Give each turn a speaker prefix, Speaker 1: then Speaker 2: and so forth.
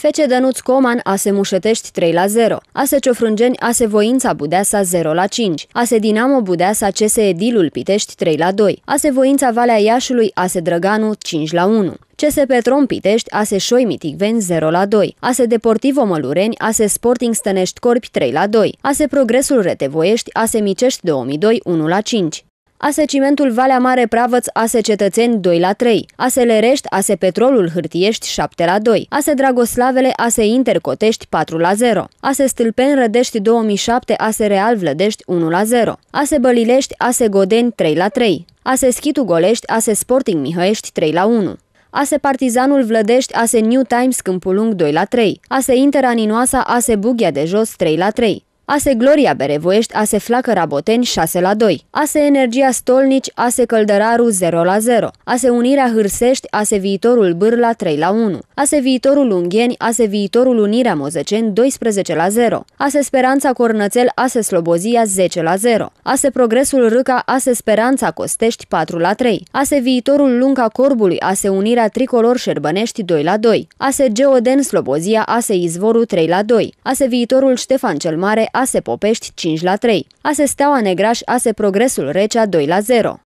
Speaker 1: Fece Dănuț Coman, ASE Mușetești 3 la 0, ASE Ciofrângeni, ASE Voința Budeasa 0 la 5, ASE Dinamo Budeasa CS Edilul Pitești 3 la 2, ASE Voința Valea Iașului, ASE Drăganu 5 la 1. CSP Petrom Pitești, ASE Șoi Mitigven 0 la 2, ASE Deportivo Mălureni, ASE Sporting Stănești Corpi 3 la 2, ASE Progresul Retevoiești, ASE Micești 2002 1 la 5. Asecimentul Valea Mare Pravăț, ASE Cetățeni 2 la 3, ASE Lerești, ASE Petrolul Hârtiești 7 la 2, ASE Dragoslavele, ASE Intercotești 4 la 0, ASE Stâlpen Rădești 2007, ASE Real Vlădești 1 la 0, ASE Bălilești, ASE Godeni 3 la 3, ASE Schitu Golești, ASE Sporting Mihăiești 3 la 1. ASE Partizanul Vlădești, ASE New Times Câmpulung 2 la 3, ASE Inter Aninoasa, ASE Bugia de Jos 3 la 3, ASE Gloria Berevoiești, ASE Flacăra Boteni 6 la 2, ASE Energia Stolnici, ASE Căldăraru 0 la 0, ASE Unirea Hârsești, ASE Viitorul Bârla 3 la 1, ASE Viitorul Ungheni, ASE Viitorul Unirea Mozăceni 12 la 0, ASE Speranța Cornățel, ASE Slobozia 10 la 0, ASE Progresul Râca, ASE Speranța Costești 4 la 3, ASE Viitorul Lunca Corbului, ASE Unirea Tricolor Șerbănești 2 la 2, ASE Geoden Slobozia, ASE Izvorul 3 la 2, ASE Viitorul Ștefan cel Mare, ASE Popești 5 la 3, ASE Steaua Negraș, ASE Progresul Recea 2 la 0.